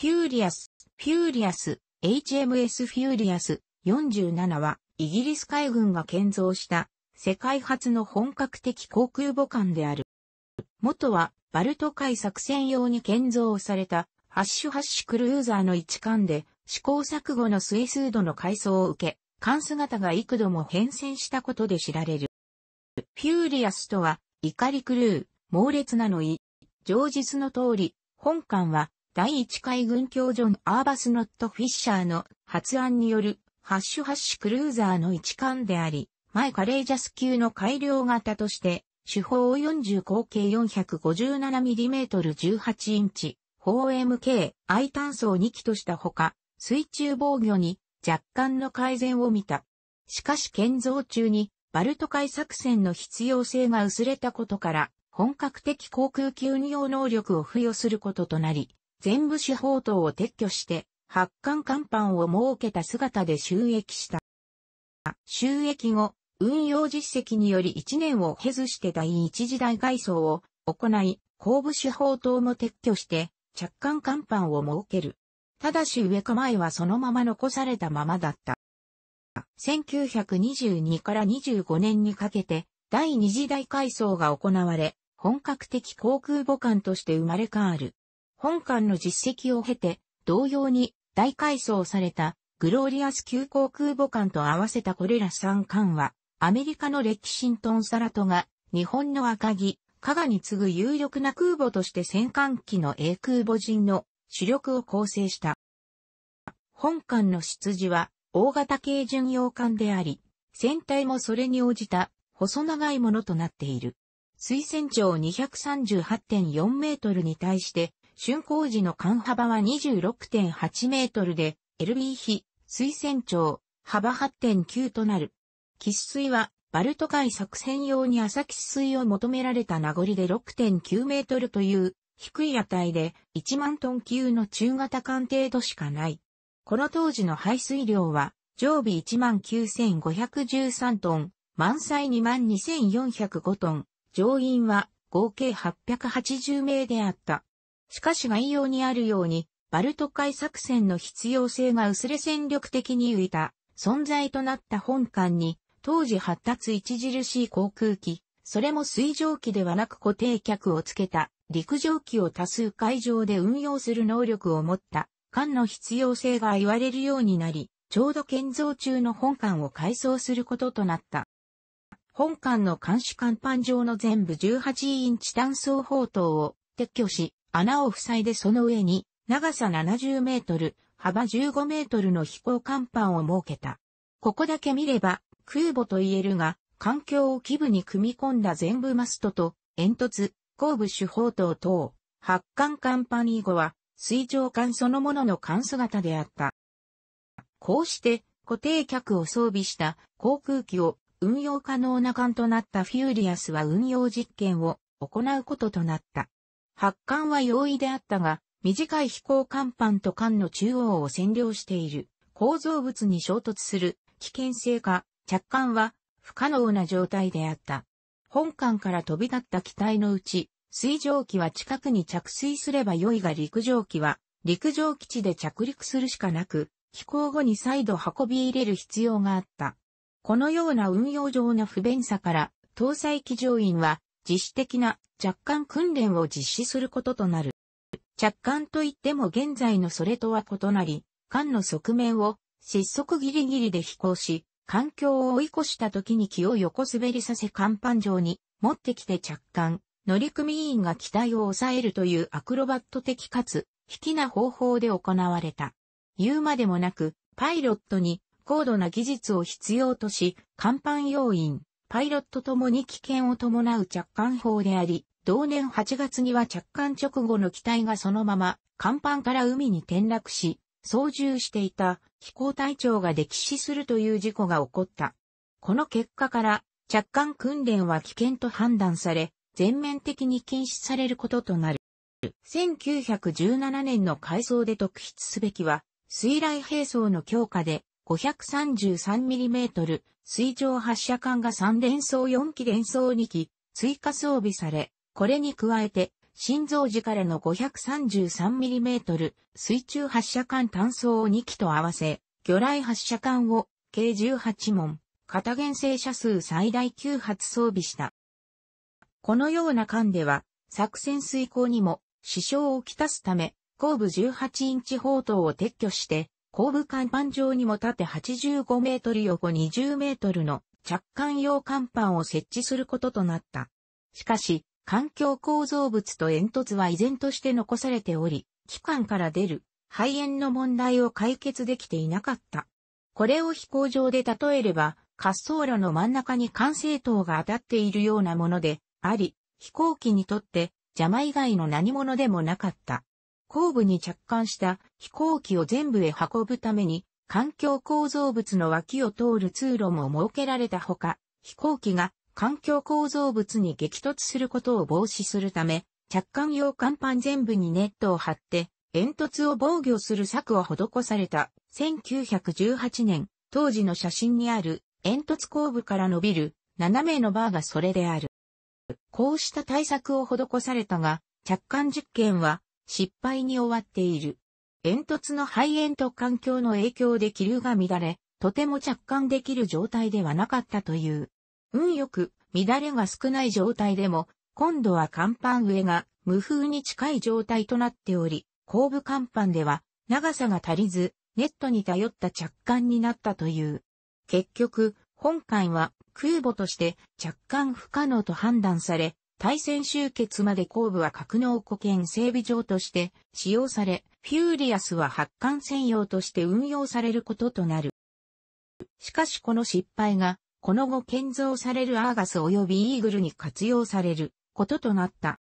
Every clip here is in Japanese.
フューリアス、フューリアス、HMS フューリアス47は、イギリス海軍が建造した世界初の本格的航空母艦である。元はバルト海作戦用に建造されたハッシュハッシュクルーザーの一艦で試行錯誤のス数度の改装を受け、艦姿が幾度も変遷したことで知られる。フューリアスとは怒り狂う、猛烈なのい、上述の通り、本艦は第1海軍教ジョン・アーバスノット・フィッシャーの発案によるハッシュハッシュクルーザーの一環であり、前カレージャス級の改良型として、主砲40口径 457mm18 インチ、砲 MK、I 炭素を2機としたほか、水中防御に若干の改善を見た。しかし建造中に、バルト海作戦の必要性が薄れたことから、本格的航空級運用能力を付与することとなり、全部手法等を撤去して、発刊看板を設けた姿で収益した。収益後、運用実績により1年を経ずして第一次大改装を行い、後部手法等も撤去して、着艦看板を設ける。ただし上か前はそのまま残されたままだった。1922から25年にかけて、第二次大改装が行われ、本格的航空母艦として生まれ変わる。本館の実績を経て、同様に大改装されたグローリアス急行空母艦と合わせたこれら3艦は、アメリカのレキシントン・サラトが、日本の赤城、加賀に次ぐ有力な空母として戦艦機の A 空母陣の主力を構成した。本艦の出自は、大型軽巡洋艦であり、船体もそれに応じた、細長いものとなっている。水線長238.4メートルに対して、竣工時の間幅は26.8メートルで、LB 比、水線長、幅8.9となる。喫水は、バルト海作戦用に浅喫水を求められた名残で6.9メートルという低い値で1万トン級の中型艦程度しかない。この当時の排水量は常備1万9513トン、満載2万2405トン、乗員は合計880名であった。しかし概要にあるように、バルト海作戦の必要性が薄れ戦力的に浮いた存在となった本艦に、当時発達著しい航空機、それも水蒸気ではなく固定客をつけた陸上機を多数海上で運用する能力を持った艦の必要性が言われるようになり、ちょうど建造中の本艦を改装することとなった。本艦の監視甲板上の全部18インチ単装砲塔を撤去し、穴を塞いでその上に、長さ70メートル、幅15メートルの飛行甲板を設けた。ここだけ見れば、空母と言えるが、環境を基部に組み込んだ全部マストと、煙突、後部手法等等、発艦カンパニー後は、水上艦そのものの艦姿であった。こうして、固定客を装備した航空機を運用可能な艦となったフューリアスは運用実験を行うこととなった。発艦は容易であったが、短い飛行甲板と艦の中央を占領している構造物に衝突する危険性か、着艦は不可能な状態であった。本艦から飛び立った機体のうち、水蒸気は近くに着水すれば良いが陸上機は陸上基地で着陸するしかなく、飛行後に再度運び入れる必要があった。このような運用上の不便さから、搭載機乗員は自主的な着艦訓練を実施することとなる。着艦といっても現在のそれとは異なり、艦の側面を失速ギリギリで飛行し、環境を追い越した時に気を横滑りさせ甲板上に持ってきて着艦、乗組員が機体を抑えるというアクロバット的かつ、引きな方法で行われた。言うまでもなく、パイロットに高度な技術を必要とし、甲板要員、パイロットともに危険を伴う着艦砲であり、同年8月には着艦直後の機体がそのまま、甲板から海に転落し、操縦していた飛行隊長が溺死するという事故が起こった。この結果から、着艦訓練は危険と判断され、全面的に禁止されることとなる。1917年の改装で特筆すべきは、水雷兵装の強化で、533mm、水上発射管が3連装4機連装2機、追加装備され、これに加えて、心臓時からの 533mm 水中発射管単装を2機と合わせ、魚雷発射管を計18門、片原生射数最大9発装備した。このような艦では、作戦遂行にも支障をきたすため、後部18インチ砲塔を撤去して、後部甲板上にも縦85メートル横20メートルの着艦用甲板を設置することとなった。しかし、環境構造物と煙突は依然として残されており、機関から出る肺炎の問題を解決できていなかった。これを飛行場で例えれば、滑走路の真ん中に管制塔が当たっているようなものであり、飛行機にとって邪魔以外の何者でもなかった。後部に着艦した飛行機を全部へ運ぶために、環境構造物の脇を通る通路も設けられたほか、飛行機が環境構造物に激突することを防止するため、着艦用甲板全部にネットを張って、煙突を防御する策を施された1918年、当時の写真にある煙突後部から伸びる斜めのバーがそれである。こうした対策を施されたが、着艦実験は失敗に終わっている。煙突の肺炎と環境の影響で気流が乱れ、とても着艦できる状態ではなかったという。運よく、乱れが少ない状態でも、今度は甲板上が無風に近い状態となっており、後部甲板では長さが足りず、ネットに頼った着艦になったという。結局、本艦は空母として着艦不可能と判断され、対戦終結まで後部は格納庫兼整備場として使用され、フューリアスは発艦専用として運用されることとなる。しかしこの失敗が、この後建造されるアーガス及びイーグルに活用されることとなった。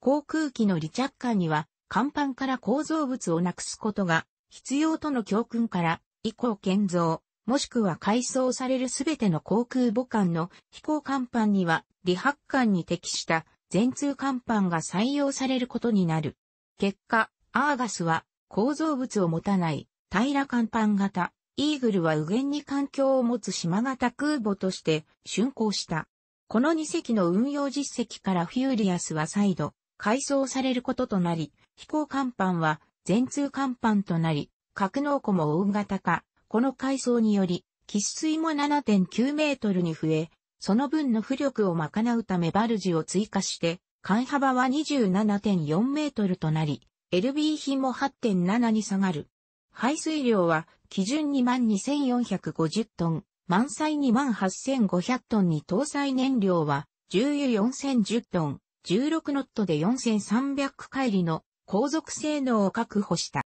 航空機の離着艦には、甲板から構造物をなくすことが必要との教訓から、以降建造、もしくは改装されるすべての航空母艦の飛行甲板には、離発艦に適した全通甲板が採用されることになる。結果、アーガスは構造物を持たない平ら甲板型、イーグルは右舷に環境を持つ島型空母として竣工した。この2隻の運用実績からフューリアスは再度改装されることとなり、飛行甲板は全通甲板となり、格納庫も大型化、この改装により、喫水も7.9メートルに増え、その分の浮力を賄うためバルジを追加して、間幅は27.4メートルとなり、LB 比も8.7に下がる。排水量は基準22,450トン、満載28,500トンに搭載燃料は重油4,010トン、16ノットで4,300回りの航続性能を確保した。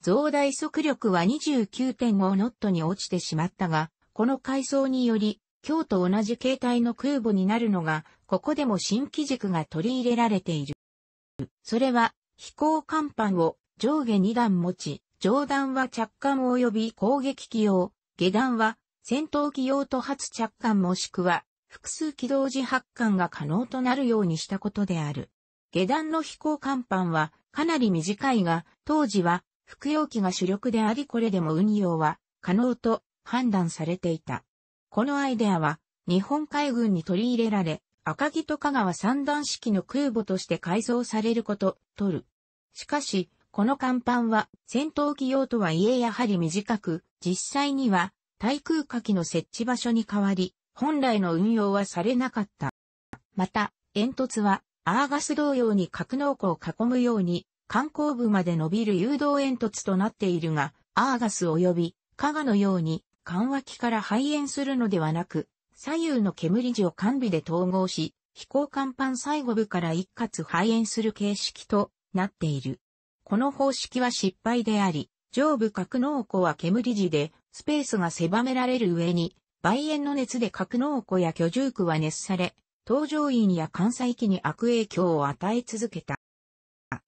増大速力は29.5ノットに落ちてしまったが、この改装により、今日と同じ形態の空母になるのが、ここでも新機軸が取り入れられている。それは、飛行甲板を上下2段持ち、上段は着艦及び攻撃機用、下段は戦闘機用と発着艦もしくは複数機動時発艦が可能となるようにしたことである。下段の飛行甲板はかなり短いが、当時は服用機が主力でありこれでも運用は可能と判断されていた。このアイデアは日本海軍に取り入れられ、赤木と香川三段式の空母として改造されること、取る。しかし、この甲板は戦闘機用とはいえやはり短く、実際には対空火器の設置場所に変わり、本来の運用はされなかった。また、煙突はアーガス同様に格納庫を囲むように観光部まで伸びる誘導煙突となっているが、アーガス及び加賀のように緩和器から排煙するのではなく、左右の煙地を完備で統合し、飛行甲板最後部から一括排煙する形式となっている。この方式は失敗であり、上部格納庫は煙地で、スペースが狭められる上に、梅煙の熱で格納庫や居住区は熱され、搭乗員や関西機に悪影響を与え続けた。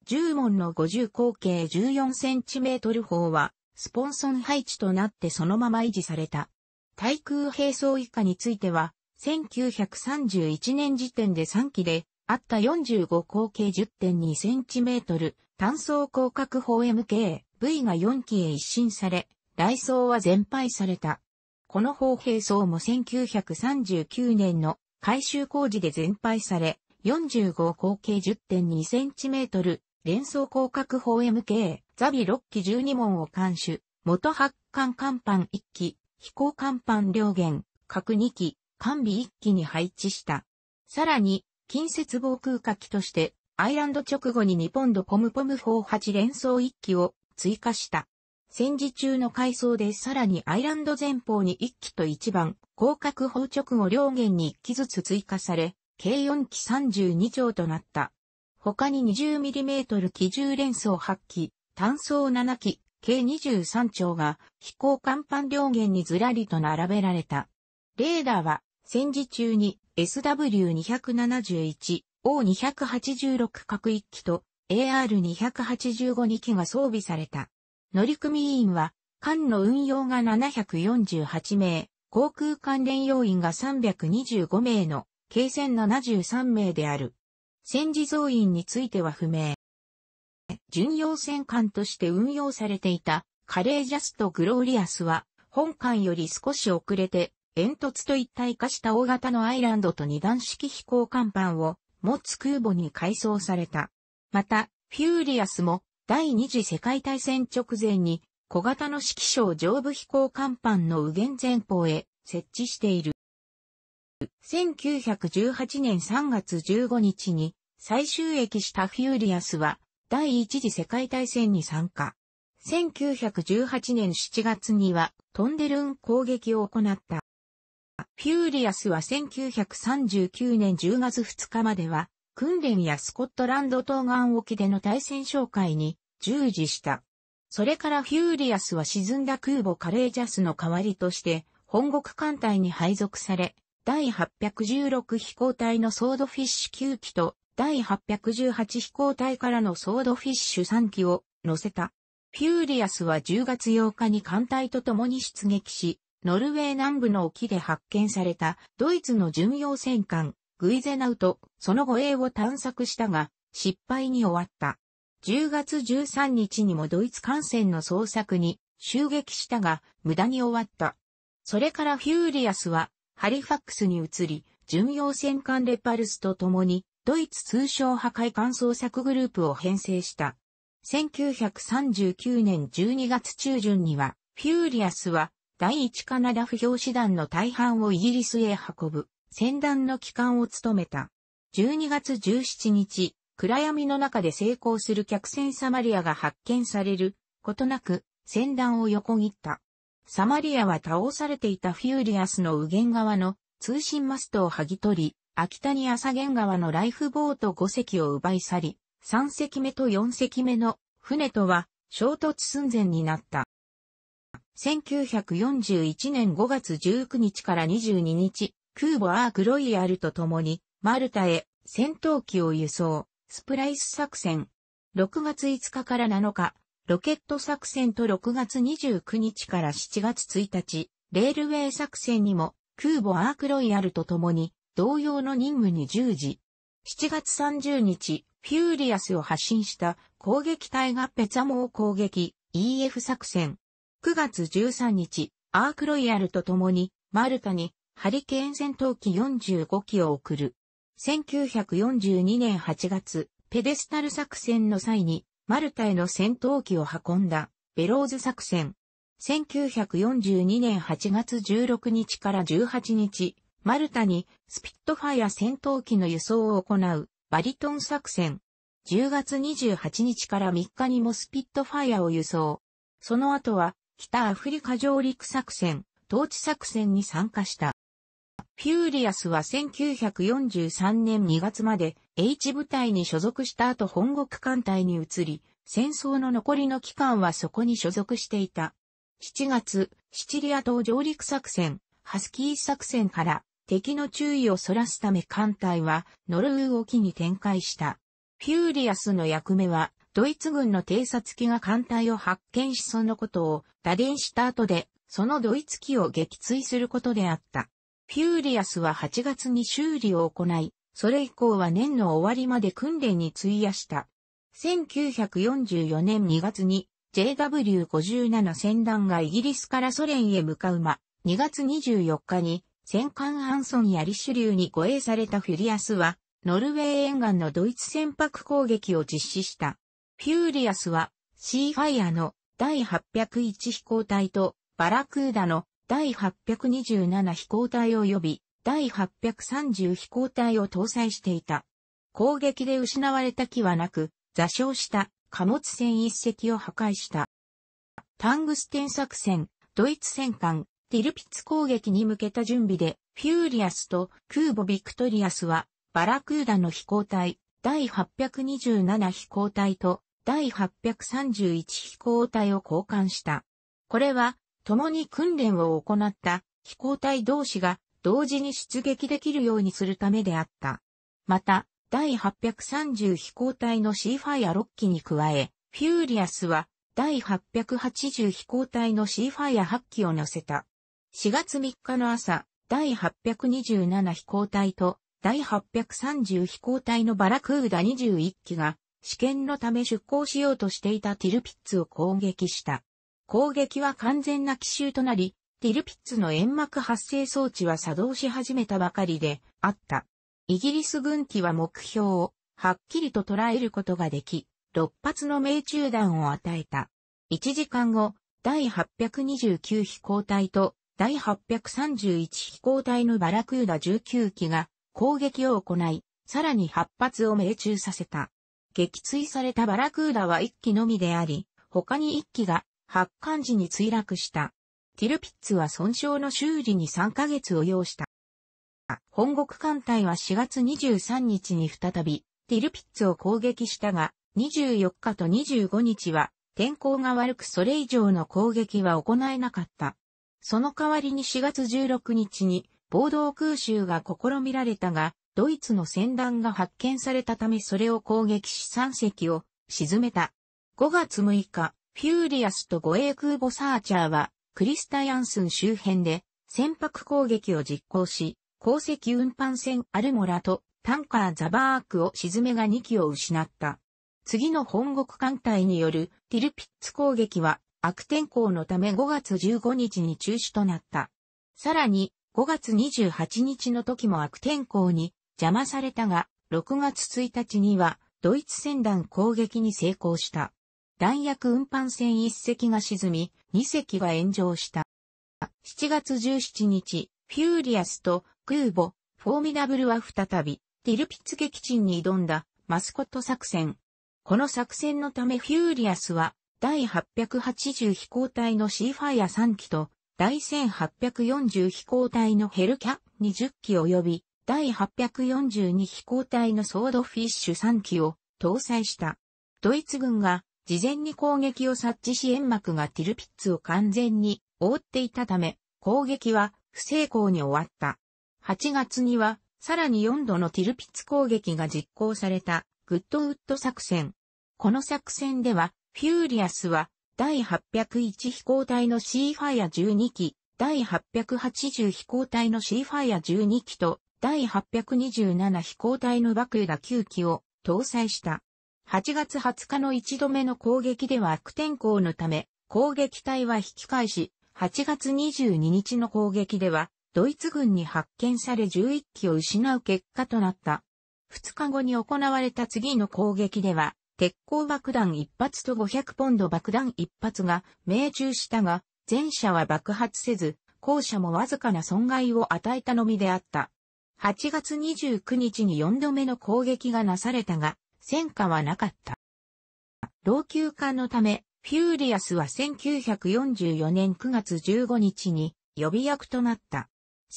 10門の50口径 14cm 砲は、スポンソン配置となってそのまま維持された。対空兵装以下については、1931年時点で3機で、あった45口径 10.2cm、単装広角砲 MK、V が4機へ一新され、来装は全廃された。この砲兵装も1939年の改修工事で全廃され、45口径1 0 2トル、連想広角砲 MK、ザビ6機12門を監守、元発艦艦板1機、飛行艦板両舷、各2機、艦尾1機に配置した。さらに、近接防空火器として、アイランド直後に2ポンドポムポム砲8連装1機を追加した。戦時中の改装でさらにアイランド前方に1機と1番、広角砲直後両舷に1機ずつ追加され、計4機32丁となった。他に 20mm 機銃連装8機、単装7機、計23丁が飛行甲板両舷にずらりと並べられた。レーダーは戦時中に SW271、O286 各1機と AR285 2機が装備された。乗組員は艦の運用が748名、航空関連要員が325名の軽戦7 3名である。戦時増員については不明。巡洋戦艦として運用されていたカレージャスとグローリアスは、本艦より少し遅れて、煙突と一体化した大型のアイランドと二段式飛行甲板を持つ空母に改装された。また、フューリアスも第二次世界大戦直前に小型の式揮上部飛行甲板の右舷前方へ設置している。1918年3月15日に再収益したフューリアスは第一次世界大戦に参加。1918年7月にはトンデルン攻撃を行った。フューリアスは1939年10月2日までは訓練やスコットランド東岸沖での対戦紹介に従事した。それからフューリアスは沈んだ空母カレージャスの代わりとして本国艦隊に配属され、第816飛行隊のソードフィッシュ9機と、第818飛行隊からのソードフィッシュ3機を乗せた。フューリアスは10月8日に艦隊と共に出撃し、ノルウェー南部の沖で発見されたドイツの巡洋戦艦グイゼナウとその護衛を探索したが失敗に終わった。10月13日にもドイツ艦船の捜索に襲撃したが無駄に終わった。それからフューリアスはハリファックスに移り、巡洋戦艦レパルスと共に、ドイツ通商破壊艦捜索グループを編成した。1939年12月中旬には、フューリアスは、第一カナダ不評師団の大半をイギリスへ運ぶ、戦団の機関を務めた。12月17日、暗闇の中で成功する客船サマリアが発見される、ことなく、戦団を横切った。サマリアは倒されていたフューリアスの右舷側の通信マストを剥ぎ取り、秋谷朝ニ側のライフボート5隻を奪い去り、3隻目と4隻目の船とは衝突寸前になった。1941年5月19日から22日、空母アーク・ロイヤルと共に、マルタへ戦闘機を輸送、スプライス作戦。6月5日から7日、ロケット作戦と6月29日から7月1日、レールウェイ作戦にも空母アークロイヤルと共に同様の任務に従事。7月30日、フューリアスを発進した攻撃隊がペツァモを攻撃、EF 作戦。9月13日、アークロイヤルと共にマルタにハリケーン戦闘機45機を送る。1942年8月、ペデスタル作戦の際にマルタへの戦闘機を運んだベローズ作戦。1942年8月16日から18日、マルタにスピットファイア戦闘機の輸送を行うバリトン作戦。10月28日から3日にもスピットファイアを輸送。その後は北アフリカ上陸作戦、統治作戦に参加した。フューリアスは1943年2月まで H 部隊に所属した後本国艦隊に移り、戦争の残りの期間はそこに所属していた。7月、シチリア島上陸作戦、ハスキー作戦から敵の注意をそらすため艦隊はノルウー沖に展開した。フューリアスの役目はドイツ軍の偵察機が艦隊を発見しそのことを打電した後で、そのドイツ機を撃墜することであった。フューリアスは8月に修理を行い、それ以降は年の終わりまで訓練に費やした。1944年2月に JW57 船団がイギリスからソ連へ向かう間、2月24日に戦艦ハンソンやリシュリューに護衛されたフュリアスは、ノルウェー沿岸のドイツ船舶攻撃を実施した。フューリアスは、シーファイアの第801飛行隊とバラクーダの第827飛行隊及び第830飛行隊を搭載していた。攻撃で失われた機はなく、座礁した貨物船一隻を破壊した。タングステン作戦、ドイツ戦艦、ティルピッツ攻撃に向けた準備で、フューリアスと空母ビクトリアスは、バラクーダの飛行隊、第827飛行隊と第831飛行隊を交換した。これは、共に訓練を行った飛行隊同士が同時に出撃できるようにするためであった。また、第830飛行隊のシーファイア6機に加え、フューリアスは第880飛行隊のシーファイア8機を乗せた。4月3日の朝、第827飛行隊と第830飛行隊のバラクーダ21機が試験のため出航しようとしていたティルピッツを攻撃した。攻撃は完全な奇襲となり、ティルピッツの煙幕発生装置は作動し始めたばかりであった。イギリス軍機は目標をはっきりと捉えることができ、6発の命中弾を与えた。1時間後、第829飛行隊と第831飛行隊のバラクーダ19機が攻撃を行い、さらに8発を命中させた。撃墜されたバラクーダは1機のみであり、他に1機が発艦時に墜落した。ティルピッツは損傷の修理に3ヶ月を要した。本国艦隊は4月23日に再び、ティルピッツを攻撃したが、24日と25日は、天候が悪くそれ以上の攻撃は行えなかった。その代わりに4月16日に、暴動空襲が試みられたが、ドイツの戦団が発見されたためそれを攻撃し3隻を沈めた。5月6日、フューリアスと護衛空母サーチャーは、クリスタヤンスン周辺で、船舶攻撃を実行し、鉱石運搬船アルモラとタンカーザバークを沈めが2機を失った。次の本国艦隊によるティルピッツ攻撃は悪天候のため5月15日に中止となった。さらに5月28日の時も悪天候に邪魔されたが6月1日にはドイツ船団攻撃に成功した。弾薬運搬船1隻が沈み、2隻が炎上した。7月17日、フューリアスと空母、フォーミダブルは再び、ティルピツ撃沈に挑んだ、マスコット作戦。この作戦のためフューリアスは、第880飛行隊のシーファイア3機と、第1840飛行隊のヘルキャ20機及び、第842飛行隊のソードフィッシュ3機を搭載した。ドイツ軍が事前に攻撃を察知し煙幕がティルピッツを完全に覆っていたため、攻撃は不成功に終わった。8月には、さらに4度のティルピッツ攻撃が実行された、グッドウッド作戦。この作戦では、フューリアスは、第801飛行隊のシーファイア12機、第880飛行隊のシーファイア12機と、第827飛行隊の爆ーが9機を搭載した。8月20日の1度目の攻撃では悪天候のため、攻撃隊は引き返し、8月22日の攻撃では、ドイツ軍に発見され11機を失う結果となった。2日後に行われた次の攻撃では、鉄鋼爆弾1発と500ポンド爆弾1発が命中したが、前者は爆発せず、後者もわずかな損害を与えたのみであった。8月29日に4度目の攻撃がなされたが、戦火はなかった。老朽化のため、フューリアスは1944年9月15日に予備役となった。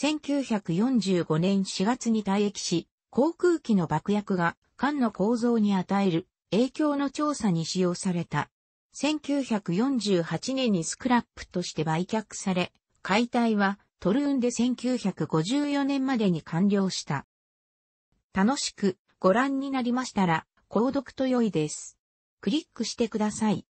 1945年4月に退役し、航空機の爆薬が艦の構造に与える影響の調査に使用された。1948年にスクラップとして売却され、解体はトルーンで1954年までに完了した。楽しくご覧になりましたら、購読と良いです。クリックしてください。